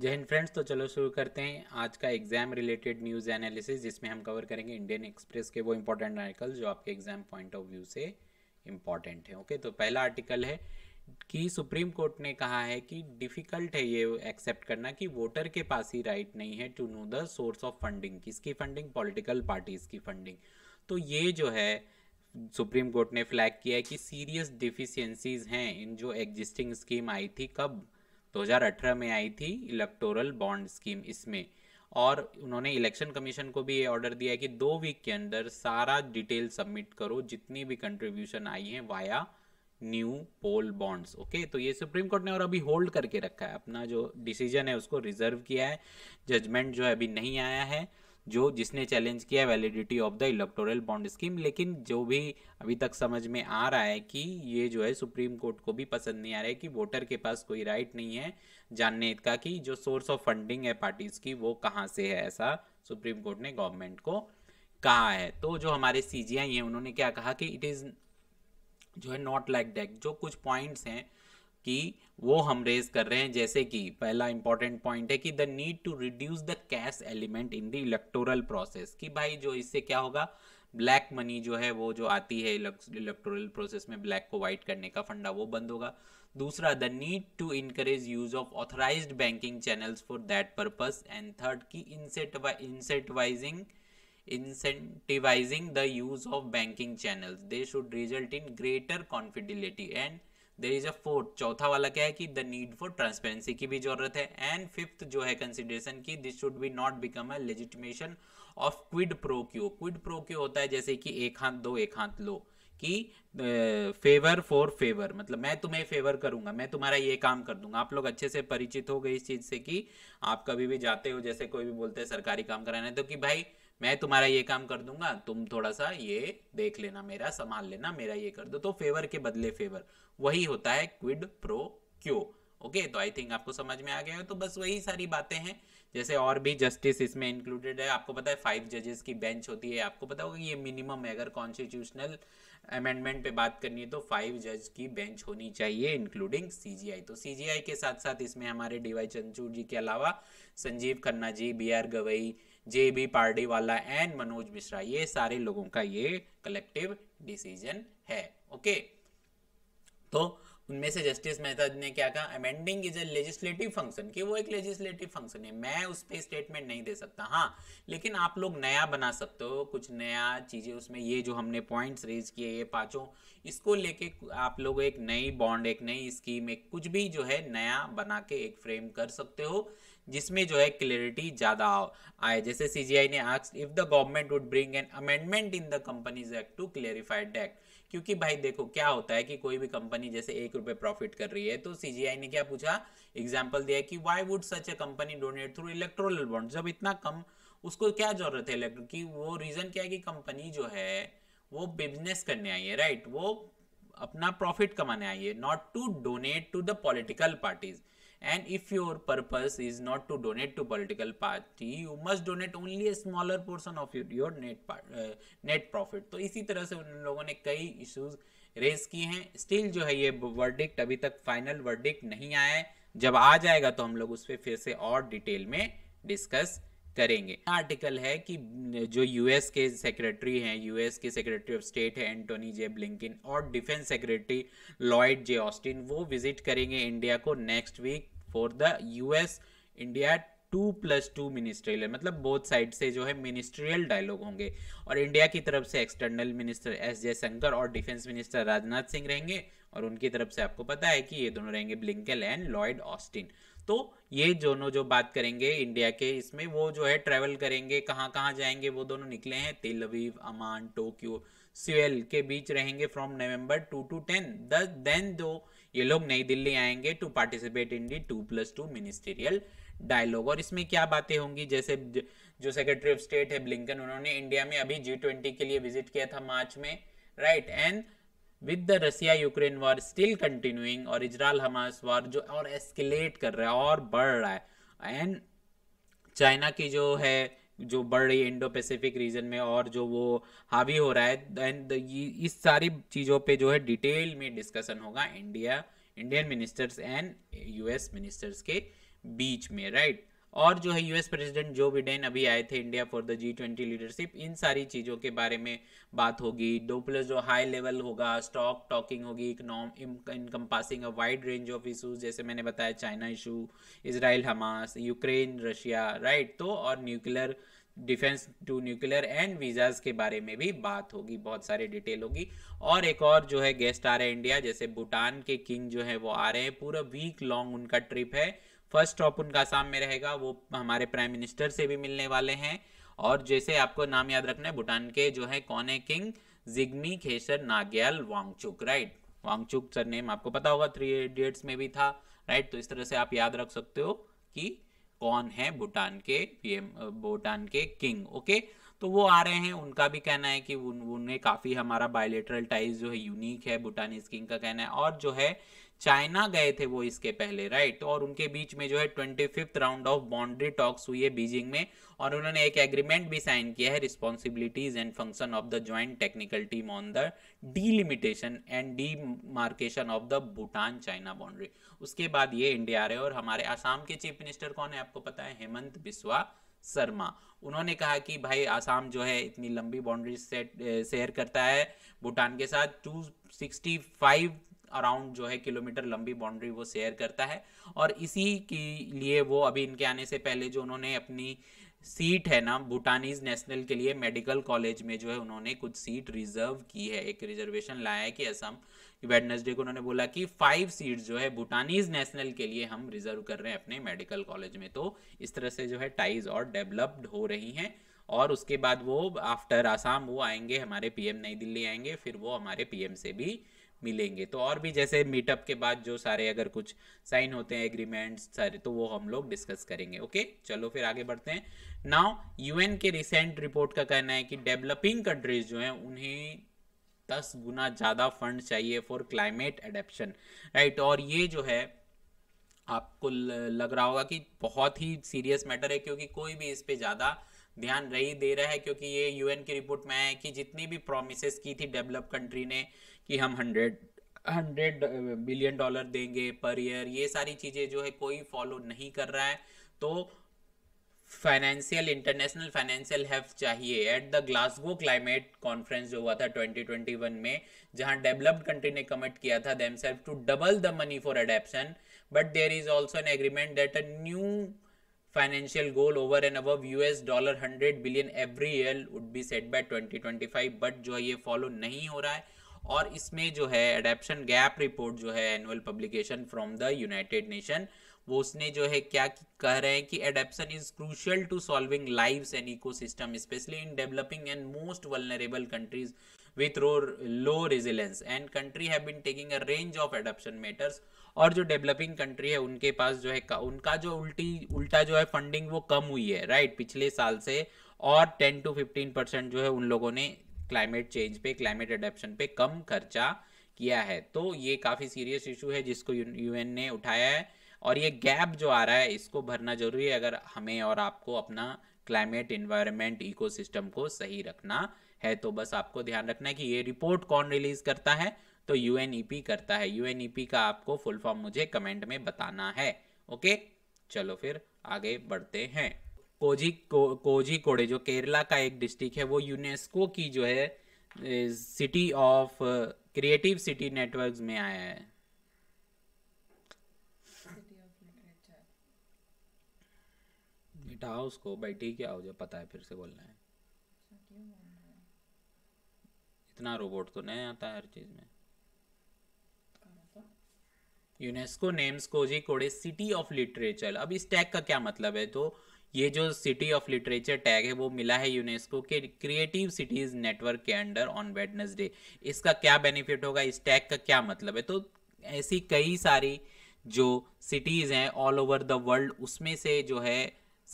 जय हिंद फ्रेंड्स तो चलो शुरू करते हैं आज का एग्जाम रिलेटेड न्यूज़ एनालिसिस जिसमें हम कवर करेंगे इंडियन एक्सप्रेस के वो इंपॉर्टेंट आर्टिकल जो आपके एग्जाम पॉइंट ऑफ व्यू से इम्पॉर्टेंट है ओके तो पहला आर्टिकल है कि सुप्रीम कोर्ट ने कहा है कि डिफ़िकल्ट है ये एक्सेप्ट करना कि वोटर के पास ही राइट नहीं है to know the source of funding किसकी फंडिंग पॉलिटिकल पार्टीज़ की फंडिंग तो ये जो है सुप्रीम कोर्ट ने फ्लैग किया है कि सीरियस डिफिशियंसीज हैं इन जो एग्जिस्टिंग स्कीम आई थी कब 2018 में आई थी इलेक्टोरल बॉन्ड स्कीम इसमें और उन्होंने इलेक्शन कमीशन को भी ये ऑर्डर दिया है कि दो वीक के अंदर सारा डिटेल सबमिट करो जितनी भी कंट्रीब्यूशन आई है via new poll bonds okay तो ये सुप्रीम कोर्ट ने और अभी होल्ड करके रखा है अपना जो डिसीजन है उसको रिजर्व किया है जजमेंट जो है अभी नहीं आया है जो जिसने चैलेंज किया validity of the electoral bond scheme लेकिन जो भी अभी तक समझ में आ रहा है कि ये जो है सुप्रीम कोर्ट को भी पसंद नहीं आ रहा है कि वोटर के पास कोई राइट नहीं है जानने का कि जो सोर्स ऑफ फंडिंग है पार्टीज़ की वो कहाँ से है ऐसा सुप्रीम कोर्ट ने गवर्नमेंट को कहा है तो जो हमारे सी हैं उन्होंने क्या कहा कि इट इज़ जो है नॉट लाइक डेक जो कुछ पॉइंट्स हैं कि वो हम रेज कर रहे हैं जैसे कि पहला इंपॉर्टेंट पॉइंट है कि the need to reduce the cash element in the electoral process कि भाई जो इससे क्या होगा ब्लैक मनी जो है वो जो आती है इलेक्टोरल प्रोसेस में ब्लैक को वाइट करने का फंडा वो बंद होगा दूसरा the need to encourage use of authorise banking channels for that purpose and third की incentivising incentivising the use of banking channels they should result in greater confidentiality and there is a fourth चौथा वाला क्या है कि the need for transparency की भी जरूरत है एंड फिफ्थ जो है कंसिडरेशन की this should be not become a legitimation of quid pro quo quid pro quo होता है जैसे कि एक हाथ दो एक हाथ लो कि फेवर फॉर फेवर मतलब मैं तुम्हें फेवर करूंगा मैं तुम्हारा ये काम कर दूंगा आप लोग अच्छे से परिचित हो गए इस चीज़ से कि आप कभी भी जाते हो जैसे कोई भी बोलते हैं सरकारी काम कराने तो कि भाई मैं तुम्हारा ये काम कर दूंगा तुम थोड़ा सा ये देख लेना मेरा संभाल लेना मेरा ये कर दो तो फेवर के बदले फेवर वही होता है क्विड प्रो क्यो ओके तो आई थिंक आपको समझ में आ गया तो बस वही सारी बातें हैं जैसे और भी जस्टिस इसमें इंक्लूडेड है आपको पता है फाइव जजेस की बेंच होती है आपको पता होगा ये मिनिमम है अगर कॉन्स्टिट्यूशनल अमेंडमेंट पे बात करनी है तो फाइव जज की बेंच होनी चाहिए इंक्लूडिंग सीजीआई तो सीजीआई के साथ साथ इसमें हमारे डीवाई चंदचूड़ जी के अलावा Sanjiv Khanna ji B R Gavai J B Pardiwala and Manoj Mishra ये सारे लोगों का ये कलेक्टिव डिसीजन है ओके तो उनमें से जस्टिस मेहता ने क्या कहा amending is a legislative function कि वो एक लेजिस्लेटिव फंक्शन है मैं उस पर स्टेटमेंट नहीं दे सकता हाँ लेकिन आप लोग नया बना सकते हो कुछ नया चीज़ें उसमें ये जो हमने पॉइंट्स रेज किए ये पांचों इसको लेके आप लोग एक नई बॉन्ड एक नई स्कीम एक कुछ भी जो है नया बना के एक फ्रेम कर सकते हो जिसमें जो है क्लियरिटी ज़्यादा आए जैसे सीजीआई ने आज if the government would bring an amendment in the companies act to clarified the क्योंकि भाई देखो क्या होता है कि कोई भी कंपनी जैसे एक रुपए प्रॉफिट कर रही है तो सीजीआई ने क्या पूछा एग्जाम्पल दिया कि why would such a company donate through electoral bond जब इतना कम उसको क्या जरूरत है इलेक्ट्रो की वो रीज़न क्या है कि कंपनी जो है वो बिजनेस करने आई है राइट वो अपना प्रॉफिट कमाने आई है not to donate to the political parties and if your purpose is not to donate to political party you must donate only a smaller portion of your, your net uh, net profit तो इसी तरह से उन लोगों ने कई issues raise किए हैं स्टिल जो है ये वर्डिक्ट अभी तक फाइनल वर्डिक्ट नहीं आया है जब आ जाएगा तो हम लोग उस पर फिर से और डिटेल में डिस्कस करेंगे आर्टिकल है कि जो यूएस के सेक्रेटरी हैं यूएस के सेक्रेटरी ऑफ स्टेट है एंटोनी जे ब्लिंकिन और defence secretary Lloyd J Austin वो विजिट करेंगे इंडिया को next week for the US India two plus two ministerial मतलब बोथ साइड से जो है मिनिस्ट्रियल डायलॉग होंगे और इंडिया की तरफ से एक्सटर्नल मिनिस्टर एस जयशंकर और डिफेंस मिनिस्टर राजनाथ सिंह रहेंगे और उनकी तरफ से आपको पता है कि ये दोनों रहेंगे ब्लिंकन एंड लॉयड ऑस्टिन तो ये दोनों जो बात करेंगे इंडिया के इसमें वो जो है ट्रेवल करेंगे कहाँ कहाँ जाएंगे वो दोनों निकले हैं तेल अवीव अमान टोक्यो सियल के बीच रहेंगे from November to to ten दस देन दो ये लोग नई दिल्ली आएंगे to participate in the two plus two ministerial dialogue और इसमें क्या बातें होंगी जैसे जो सेक्रेटरी ऑफ स्टेट है ब्लिंकन उन्होंने इंडिया में अभी जी ट्वेंटी के लिए विजिट किया था मार्च में right right? And with the Russia Ukraine war still continuing और इजराइल हमास वॉर जो और एस्केलेट कर रहा है और बढ़ रहा है एंड चाइना की जो है जो बढ़ रही इंडो पैसिफिक रीजन में और जो वो हावी हो रहा है एंड इस सारी चीज़ों पे जो है डिटेल में डिस्कशन होगा India Indian ministers and US ministers के बीच में राइट right? और जो है यूएस प्रेसिडेंट जो बिडेन अभी आए थे India for the G twenty leadership इन सारी चीज़ों के बारे में बात होगी दो प्लस जो हाई लेवल होगा स्टॉक टॉकिंग होगी encompassing a wide range of issues जैसे मैंने बताया China issue Israel Hamas Ukraine Russia right तो और nuclear defence to nuclear and visas के बारे में भी बात होगी बहुत सारे डिटेल होगी और एक और जो है गेस्ट आ रहे हैं इंडिया जैसे भूटान के किंग जो है वो आ रहे हैं पूरा वीक लॉन्ग उनका ट्रिप है फर्स्ट स्टॉप उनका आसाम में रहेगा वो हमारे प्राइम मिनिस्टर से भी मिलने वाले हैं और जैसे आपको नाम याद रखना है भूटान के जो है कौन है king Jigme Khesar Namgyel Wangchuck right Wangchuck surname आपको पता होगा थ्री इडियट्स में भी था राइट तो इस तरह से आप याद रख सकते हो कि कौन है भूटान के पीएम भूटान के किंग ओके तो वो आ रहे हैं उनका भी कहना है कि उन, उन्हें काफ़ी हमारा बायोलेटरल टाइज जो है यूनिक है भूटानीज किंग का कहना है और जो है चाइना गए थे वो इसके पहले राइट और उनके बीच में जो है twenty fifth round of boundary talks हुई है बीजिंग में और उन्होंने एक एग्रीमेंट भी साइन किया है responsibilities and function of the joint technical team on the delimitation and demarcation of the Bhutan China boundary उसके बाद ये इंडिया आ रहे और हमारे आसाम के चीफ मिनिस्टर कौन है आपको पता है हेमंत बिस्वा शर्मा उन्होंने कहा कि भाई आसाम जो है इतनी लंबी बाउंड्री से शेयर करता है भूटान के साथ 265 अराउंड जो है किलोमीटर लंबी बाउंड्री वो शेयर करता है और इसी के लिए वो अभी इनके आने से पहले जो उन्होंने अपनी सीट है ना भूटानीज नेशनल के लिए मेडिकल कॉलेज में जो है उन्होंने कुछ सीट रिजर्व की है एक रिजर्वेशन लाया है कि असम वेडनेसडे को उन्होंने बोला कि फाइव सीट जो है भूटानीज नेशनल के लिए हम रिजर्व कर रहे हैं अपने मेडिकल कॉलेज में तो इस तरह से जो है टाइज और डेवलप्ड हो रही हैं और उसके बाद वो आफ्टर आसाम वो आएंगे हमारे पीएम नई दिल्ली आएंगे फिर वो हमारे पीएम से भी मिलेंगे तो और भी जैसे मीटअप के बाद जो सारे अगर कुछ साइन होते हैं एग्रीमेंट सारे तो वो हम लोग डिस्कस करेंगे ओके चलो फिर आगे बढ़ते हैं नाउ यूएन के रिसेंट रिपोर्ट का कहना है कि डेवलपिंग कंट्रीज जो हैं उन्हें दस गुना ज़्यादा फंड चाहिए फॉर क्लाइमेट एडेप्शन राइट और ये जो है आपको लग रहा होगा कि बहुत ही सीरियस मैटर है क्योंकि कोई भी इस पर ज़्यादा ध्यान रही दे रहा है क्योंकि ये यूएन की रिपोर्ट में है कि जितनी भी प्रोमिस की थी डेवलप कंट्री ने कि हम हंड्रेड हंड्रेड बिलियन डॉलर देंगे पर ईयर ये सारी चीज़ें जो है कोई फॉलो नहीं कर रहा है तो फाइनेंशियल इंटरनेशनल फाइनेंशियल हेल्प चाहिए at the Glasgow climate conference जो हुआ था 2021 में जहां डेवलप्ड कंट्री ने कमिट किया था to double the money for adaptation but there is also an agreement that a new financial goal over and above US dollar 100 billion every year would be set by 2025 but जो है ये follow नहीं हो रहा है और इसमें जो है अडेप्शन गैप रिपोर्ट जो है annual publication from the United Nation वो उसने जो है क्या कह रहे हैं कि adaptation is crucial to solving lives and ecosystem specially in developing and most vulnerable countries with low resilience and country have been taking a range of adoption matters और जो डेवलपिंग कंट्री है उनके पास जो है उनका जो उल्टी उल्टा जो है फंडिंग वो कम हुई है राइट पिछले साल से और 10 टू 15 परसेंट जो है उन लोगों ने क्लाइमेट चेंज पे क्लाइमेट एडेप्शन पे कम खर्चा किया है तो ये काफ़ी सीरियस इशू है जिसको यूएन ने उठाया है और ये गैप जो आ रहा है इसको भरना जरूरी है अगर हमें और आपको अपना क्लाइमेट इन्वायरमेंट इकोसिस्टम को सही रखना है तो बस आपको ध्यान रखना है कि ये रिपोर्ट कौन रिलीज करता है तो यूएनईपी करता है यूएनईपी का आपको फुल फॉर्म मुझे कमेंट में बताना है ओके चलो फिर आगे बढ़ते हैं कोजी को, कोजी कोड़े जो केरला का एक डिस्ट्रिक्ट है वो यूनेस्को की जो है city of creative city network में आया है मिटाओ उसको बैठी क्या हो जाए पता है फिर से बोलना है इतना रोबोट तो नहीं आता हर चीज़ में UNESCO names Kozhikode city of literature अब इस टैग का क्या मतलब है तो ये जो सिटी ऑफ लिटरेचर टैग है वो मिला है यूनेस्को के क्रिएटिव सिटीज नेटवर्क के अंडर ऑन वेडनेसडे इसका क्या बेनिफिट होगा इस टैग का क्या मतलब है तो ऐसी कई सारी जो सिटीज़ हैं ऑल ओवर द वर्ल्ड उसमें से जो है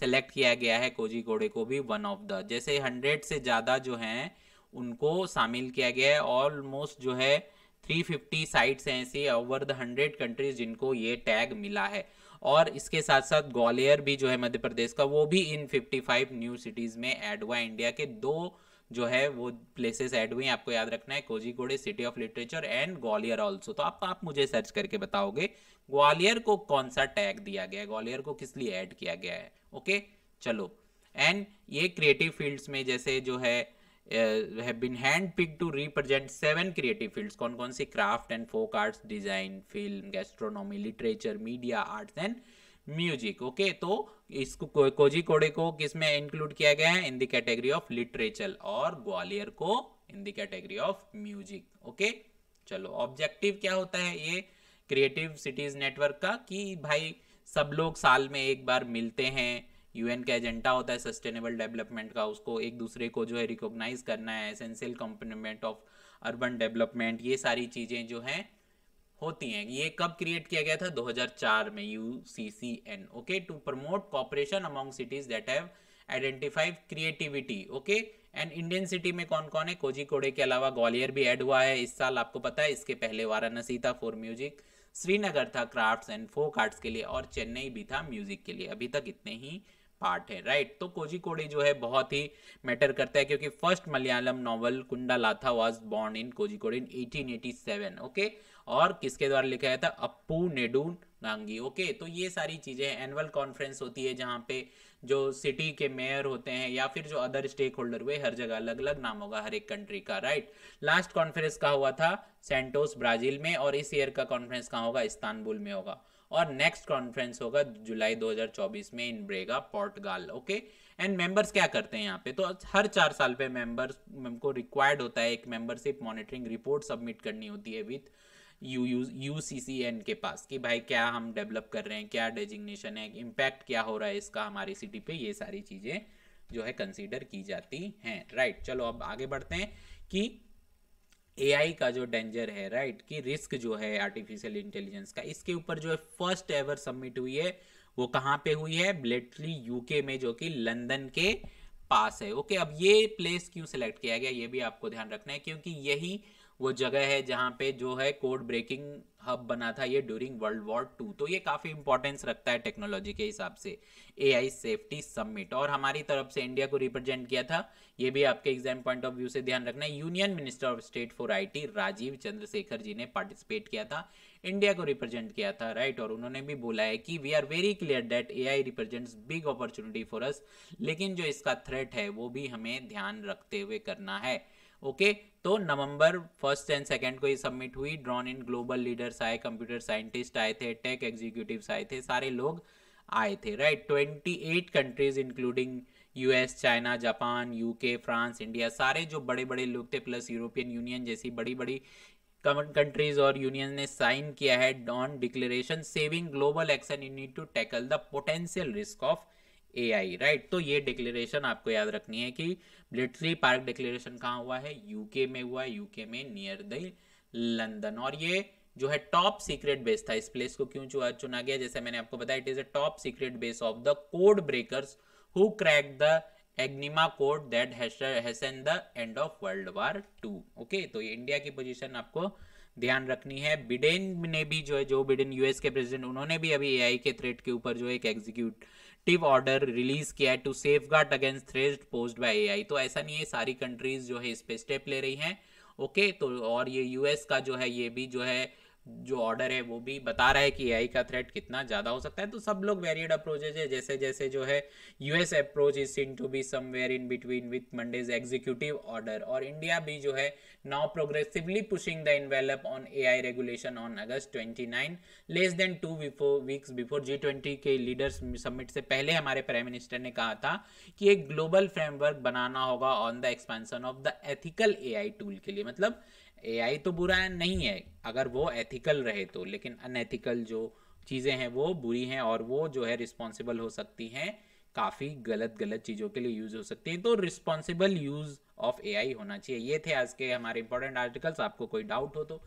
सेलेक्ट किया गया है कोजी कोडे को भी वन ऑफ द जैसे हंड्रेड से ज़्यादा जो हैं उनको शामिल किया गया है ऑलमोस्ट जो है 350 साइट्स हैं ऐसी ओवर द हंड्रेड कंट्रीज जिनको ये टैग मिला है और इसके साथ साथ ग्वालियर भी जो है मध्य प्रदेश का वो भी इन 55 न्यू सिटीज़ में ऐड हुआ इंडिया के दो जो है वो प्लेसेस ऐड हुई आपको याद रखना है Kozhikode city of literature and Gwalior also तो आप आप मुझे सर्च करके बताओगे ग्वालियर को कौन सा टैग दिया गया है ग्वालियर को किस लिए ऐड किया गया है ओके चलो एंड ये क्रिएटिव फील्ड्स में जैसे जो है have been hand pick to represent seven creative fields कौन कौन सी craft and folk arts design film gastronomy literature media arts and music okay तो इसको को, कोजी कोडे को किस में इंक्लूड किया गया है in the category of literature और ग्वालियर को in the category of music okay चलो ऑब्जेक्टिव क्या होता है ये क्रिएटिव सिटीज नेटवर्क का कि भाई सब लोग साल में एक बार मिलते हैं यूएन का एजेंडा होता है सस्टेनेबल डेवलपमेंट का उसको एक दूसरे को जो है रिकॉग्नाइज करना है essential component of urban development ये सारी चीज़ें जो हैं होती हैं ये कब क्रिएट किया गया था 2004 में U C C N okay to promote cooperation among cities that have identified creativity okay and Indian city में कौन कौन है कोजिकोड़े के अलावा ग्वालियर भी ऐड हुआ है इस साल आपको पता है इसके पहले वाराणसी था फॉर म्यूजिक श्रीनगर था क्राफ्ट्स एंड फोक आर्ट्स के लिए और चेन्नई भी था म्यूजिक के लिए अभी तक इतने ही पार्ट है राइट तो कोजिकोड़ी जो है बहुत ही मैटर करता है क्योंकि first Malayalam novel Kundalatha was born in Kozhikode in eighteen eighty seven okay और किसके द्वारा लिखा गया था अप्पू नेडू नांगी ओके तो ये सारी चीज़ें एनुअल कॉन्फ्रेंस होती है जहाँ पे जो सिटी के मेयर होते हैं या फिर जो अदर स्टेक होल्डर हुए हर जगह अलग अलग नाम होगा हर एक कंट्री का राइट लास्ट कॉन्फ्रेंस का हुआ था सेंटोस ब्राज़ील में और इस ईयर का कॉन्फ्रेंस कहाँ होगा इस्तानबुल में होगा और नेक्स्ट कॉन्फ्रेंस होगा जुलाई 2024 में in Braga Portugal okay and members क्या करते हैं यहाँ पे तो हर चार साल पे मेंबर्स को रिक्वायर्ड होता है एक मेंबरशिप मॉनिटरिंग रिपोर्ट सबमिट करनी होती है विथ यू के पास कि भाई क्या हम डेवलप कर रहे हैं क्या डेजिग्नेशन है इम्पैक्ट क्या हो रहा है इसका हमारी सिटी पे ये सारी चीज़ें जो है कंसीडर की जाती हैं राइट right, चलो अब आगे बढ़ते हैं कि एआई का जो डेंजर है राइट कि रिस्क जो है आर्टिफिशियल इंटेलिजेंस का इसके ऊपर जो है फर्स्ट एवर सबमिट हुई है वो कहाँ पे हुई है ब्लेटली यूके में जो कि लंदन के पास है ओके अब ये प्लेस क्यों सिलेक्ट किया गया ये भी आपको ध्यान रखना है क्योंकि यही वो जगह है जहाँ पे जो है कोड ब्रेकिंग हब बना था ये ड्यूरिंग वर्ल्ड वॉर टू तो ये काफ़ी इंपॉर्टेंस रखता है टेक्नोलॉजी के हिसाब से आई सेफ्टी समिट और हमारी तरफ से इंडिया को रिप्रेजेंट किया था ये भी आपके एग्जाम पॉइंट ऑफ व्यू से ध्यान रखना है union minister of state for IT Rajeev Chandrasekhar ji ने पार्टिसिपेट किया था इंडिया को रिप्रेजेंट किया था राइट और उन्होंने भी बोला है कि we are very clear that A I represents big opportunity for us लेकिन जो इसका थ्रेट है वो भी हमें ध्यान रखते हुए करना है ओके तो नवंबर फर्स्ट एंड सेकंड को ये सबमिट हुई ड्रॉन इन ग्लोबल लीडर्स आए कंप्यूटर साइंटिस्ट आए थे टेक एग्जीक्यूटिव आए थे सारे लोग आए थे right twenty eight countries including US China Japan UK France India सारे जो बड़े बड़े लोग थे प्लस यूरोपियन यूनियन जैसी बड़ी बड़ी कंट्रीज और यूनियन ने साइन किया है डॉन declaration saving global action you need to tackle the potential risk of A I right तो ये डिक्लेरेशन आपको याद रखनी है कि ब्लिटली पार्क डिक्लेरेशन कहाँ हुआ है यूके में हुआ है यूके में नियर द लंदन और ये जो है टॉप सीक्रेट बेस था इस प्लेस को क्यों चुना गया जैसे मैंने आपको बताया it is a top secret base of the code breakers who crack the enigma code that hastened the end of world war two okay तो ये इंडिया की पोजिशन आपको ध्यान रखनी है बिडेन ने भी जो है जो बिडेन यूएस के प्रेसिडेंट उन्होंने भी अभी एआई के थ्रेट के ऊपर जो है एक एग्जीक्यूटिव ऑर्डर रिलीज किया है to safeguard against threat posed by AI तो ऐसा नहीं है सारी कंट्रीज जो है इस पे स्टेप ले रही हैं ओके तो और ये यूएस का जो है ये भी जो है जो ऑर्डर है वो भी बता रहा है कि एआई का थ्रेट कितना ज़्यादा हो सकता है तो सब लोग वेरिएड अप्रोचेज है जैसे जैसे जो है US approach is seen to be somewhere in between with Monday's executive order और इंडिया भी जो है now progressively pushing the envelope on AI regulation on August 29 less than two before weeks before G twenty के leaders summit से पहले हमारे prime minister ने कहा था कि एक ग्लोबल फ्रेमवर्क बनाना होगा on the expansion of the ethical A tool के लिए मतलब आई तो बुरा नहीं है अगर वो एथिकल रहे तो लेकिन अनएथिकल जो चीज़ें हैं वो बुरी हैं और वो जो है रिस्पॉन्सिबल हो सकती हैं काफ़ी गलत गलत चीज़ों के लिए यूज़ हो सकती हैं तो रिस्पॉन्सिबल यूज़ ऑफ आई होना चाहिए ये थे आज के हमारे इंपॉर्टेंट आर्टिकल्स आपको कोई डाउट हो तो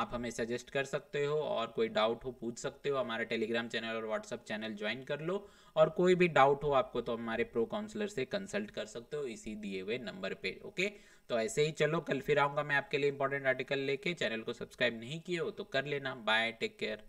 आप हमें सजेस्ट कर सकते हो और कोई डाउट हो पूछ सकते हो हमारा टेलीग्राम चैनल और व्हाट्सअप चैनल ज्वाइन कर लो और कोई भी डाउट हो आपको तो हमारे प्रो काउंसलर से कंसल्ट कर सकते हो इसी दिए हुए नंबर पे ओके तो ऐसे ही चलो कल फिर आऊँगा मैं आपके लिए इंपॉर्टेंट आर्टिकल लेके चैनल को सब्सक्राइब नहीं किए हो तो कर लेना बाय टेक केयर